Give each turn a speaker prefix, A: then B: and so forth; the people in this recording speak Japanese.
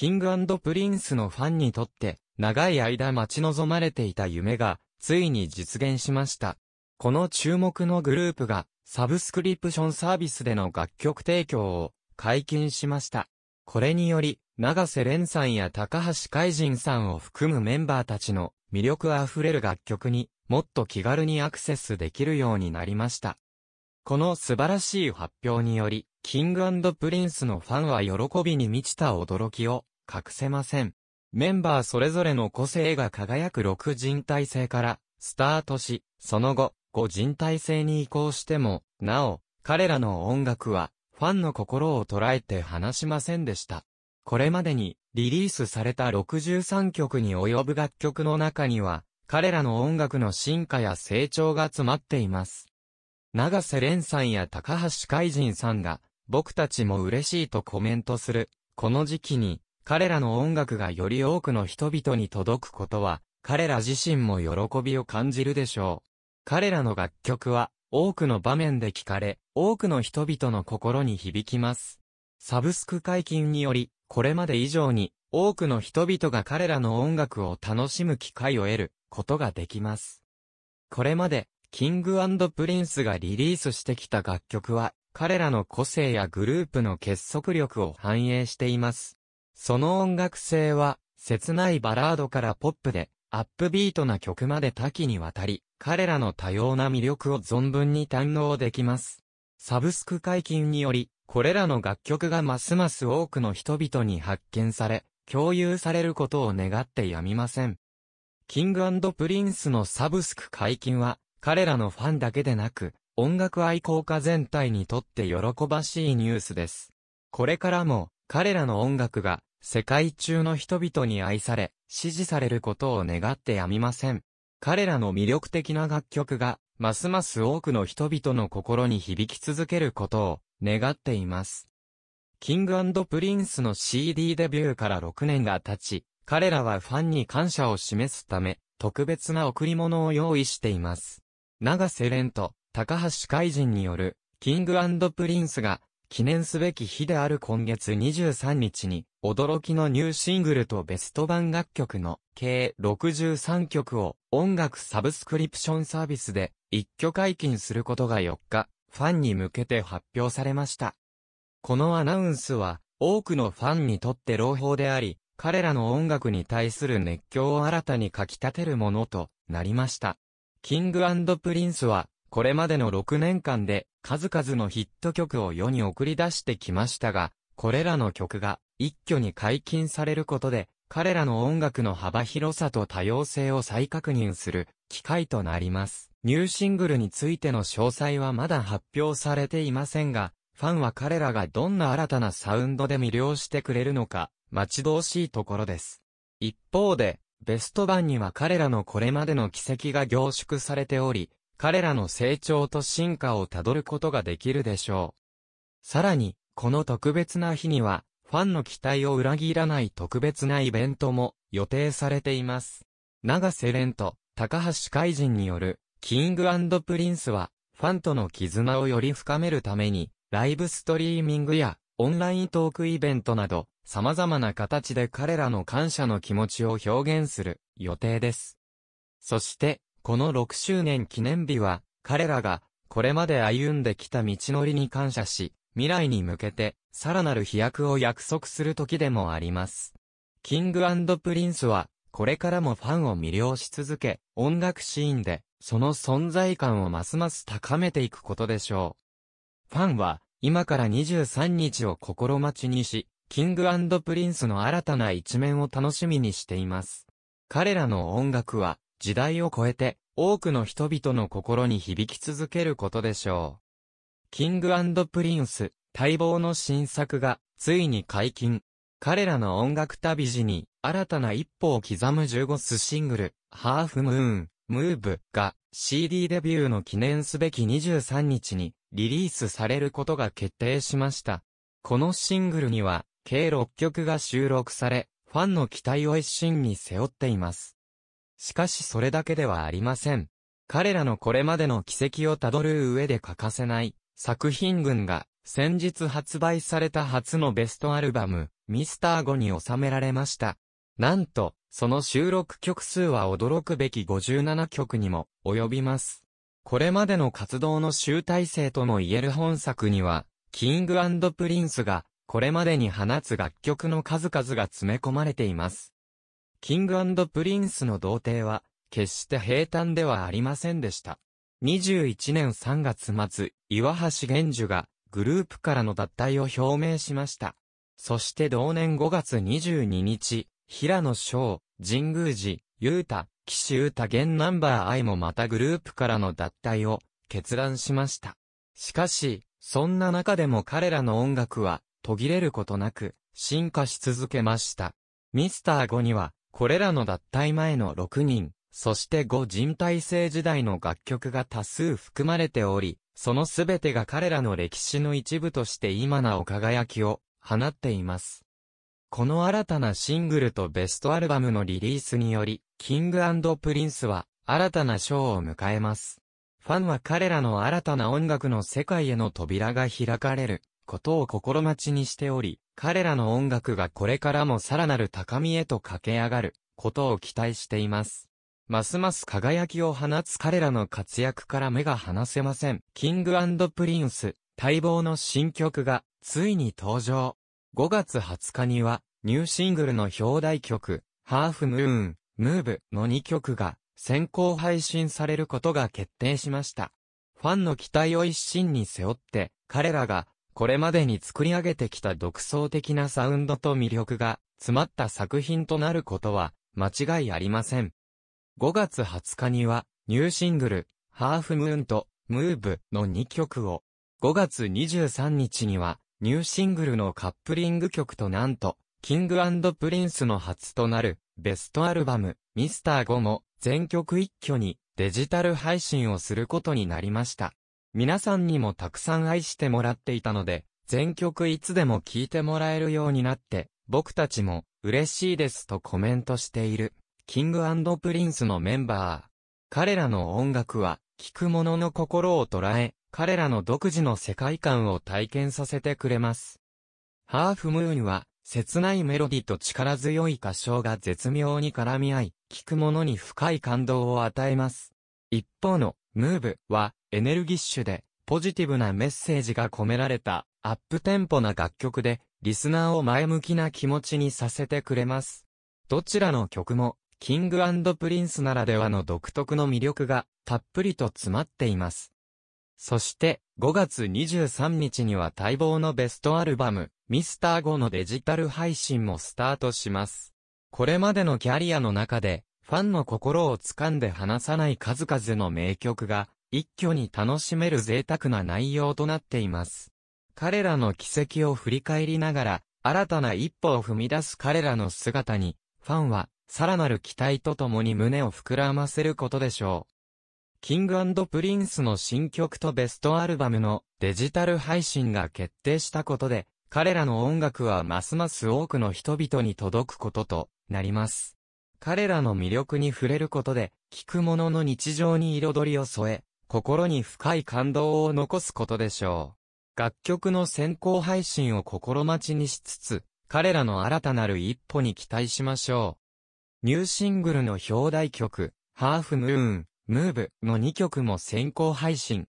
A: キングプリンスのファンにとって、長い間待ち望まれていた夢が、ついに実現しました。この注目のグループが、サブスクリプションサービスでの楽曲提供を解禁しました。これにより、長瀬廉さんや高橋海人さんを含むメンバーたちの魅力あふれる楽曲にもっと気軽にアクセスできるようになりました。この素晴らしい発表により、キングプリンスのファンは喜びに満ちた驚きを隠せません。メンバーそれぞれの個性が輝く6人体制からスタートし、その後、5人体制に移行しても、なお、彼らの音楽は、ファンの心を捉えて話しませんでした。これまでに、リリースされた63曲に及ぶ楽曲の中には、彼らの音楽の進化や成長が詰まっています。長瀬廉さんや高橋海人さんが、僕たちも嬉しいとコメントする、この時期に、彼らの音楽がより多くの人々に届くことは、彼ら自身も喜びを感じるでしょう。彼らの楽曲は、多くの場面で聴かれ、多くの人々の心に響きます。サブスク解禁により、これまで以上に、多くの人々が彼らの音楽を楽しむ機会を得ることができます。これまで、キングプリンスがリリースしてきた楽曲は、彼らの個性やグループの結束力を反映しています。その音楽性は、切ないバラードからポップで、アップビートな曲まで多岐にわたり、彼らの多様な魅力を存分に堪能できます。サブスク解禁により、これらの楽曲がますます多くの人々に発見され、共有されることを願ってやみません。キングプリンスのサブスク解禁は、彼らのファンだけでなく、音楽愛好家全体にとって喜ばしいニュースです。これからも、彼らの音楽が、世界中の人々に愛され、支持されることを願ってやみません。彼らの魅力的な楽曲が、ますます多くの人々の心に響き続けることを願っています。キングプリンスの CD デビューから6年が経ち、彼らはファンに感謝を示すため、特別な贈り物を用意しています。長瀬廉と高橋海人による、キングプリンスが記念すべき日である今月23日に、驚きのニューシングルとベスト版楽曲の計63曲を音楽サブスクリプションサービスで一挙解禁することが4日、ファンに向けて発表されました。このアナウンスは、多くのファンにとって朗報であり、彼らの音楽に対する熱狂を新たにかき立てるものとなりました。キングプリンスは、これまでの6年間で数々のヒット曲を世に送り出してきましたが、これらの曲が一挙に解禁されることで、彼らの音楽の幅広さと多様性を再確認する機会となります。ニューシングルについての詳細はまだ発表されていませんが、ファンは彼らがどんな新たなサウンドで魅了してくれるのか、待ち遠しいところです。一方で、ベスト版には彼らのこれまでの軌跡が凝縮されており、彼らの成長と進化をたどることができるでしょう。さらに、この特別な日には、ファンの期待を裏切らない特別なイベントも予定されています。長瀬廉と高橋海人によるキングプリンスはファンとの絆をより深めるためにライブストリーミングやオンライントークイベントなど様々な形で彼らの感謝の気持ちを表現する予定です。そしてこの6周年記念日は、彼らが、これまで歩んできた道のりに感謝し、未来に向けて、さらなる飛躍を約束する時でもあります。キングプリンスは、これからもファンを魅了し続け、音楽シーンで、その存在感をますます高めていくことでしょう。ファンは、今から23日を心待ちにし、キングプリンスの新たな一面を楽しみにしています。彼らの音楽は、時代を超えて、多くの人々の心に響き続けることでしょう。キングプリンス、待望の新作が、ついに解禁。彼らの音楽旅路に、新たな一歩を刻む15スシングル、ハーフムーン、ムーブが CD デビューの記念すべき23日にリリースされることが決定しました。このシングルには計6曲が収録され、ファンの期待を一身に背負っています。しかしそれだけではありません。彼らのこれまでの軌跡をたどる上で欠かせない作品群が先日発売された初のベストアルバム、ミスター5に収められました。なんと、その収録曲数は驚くべき57曲にも及びます。これまでの活動の集大成とも言える本作には、キングプリンスがこれまでに放つ楽曲の数々が詰め込まれています。キングプリンスの童貞は、決して平坦ではありませんでした。21年3月末、岩橋玄樹が、グループからの脱退を表明しました。そして同年5月22日、平野翔、神宮寺、雄太、岸雄太現ナンバー愛もまたグループからの脱退を決断しました。しかし、そんな中でも彼らの音楽は途切れることなく進化し続けました。ミスター5にはこれらの脱退前の6人、そして5人体制時代の楽曲が多数含まれており、そのすべてが彼らの歴史の一部として今なお輝きを放っています。この新たなシングルとベストアルバムのリリースにより、キングプリンスは新たな賞を迎えます。ファンは彼らの新たな音楽の世界への扉が開かれることを心待ちにしており、彼らの音楽がこれからもさらなる高みへと駆け上がることを期待しています。ますます輝きを放つ彼らの活躍から目が離せません。キングプリンス、待望の新曲が、ついに登場。5月20日には、ニューシングルの表題曲、ハーフムーン、ムーブの2曲が、先行配信されることが決定しました。ファンの期待を一心に背負って、彼らがこれまでに作り上げてきた独創的なサウンドと魅力が詰まった作品となることは間違いありません。5月20日にはニューシングル、ハーフムーンとムーブの2曲を、5月23日にはニューシングルのカップリング曲となんと、キングプリンスの初となるベストアルバム、ミスター5も全曲一挙にデジタル配信をすることになりました。皆さんにもたくさん愛してもらっていたので、全曲いつでも聴いてもらえるようになって、僕たちも嬉しいですとコメントしている、キングプリンスのメンバー。彼らの音楽は、聴く者の心を捉え、彼らの独自の世界観を体験させてくれます。ハーフムーンは、切ないメロディと力強い歌唱が絶妙に絡み合い、聴く者に深い感動を与えます。一方の、ムーブは、エネルギッシュで、ポジティブなメッセージが込められた、アップテンポな楽曲で、リスナーを前向きな気持ちにさせてくれます。どちらの曲も、キングプリンスならではの独特の魅力が、たっぷりと詰まっています。そして、5月23日には待望のベストアルバム、ミスター5のデジタル配信もスタートします。これまでのキャリアの中で、ファンの心を掴んで離さない数々の名曲が一挙に楽しめる贅沢な内容となっています。彼らの奇跡を振り返りながら、新たな一歩を踏み出す彼らの姿に、ファンは、さらなる期待とともに胸を膨らませることでしょう。キングプリンスの新曲とベストアルバムのデジタル配信が決定したことで、彼らの音楽はますます多くの人々に届くこととなります。彼らの魅力に触れることで、聴く者の日常に彩りを添え、心に深い感動を残すことでしょう。楽曲の先行配信を心待ちにしつつ、彼らの新たなる一歩に期待しましょう。ニューシングルの表題曲、ハーフムーン、ムーブの2曲も先行配信。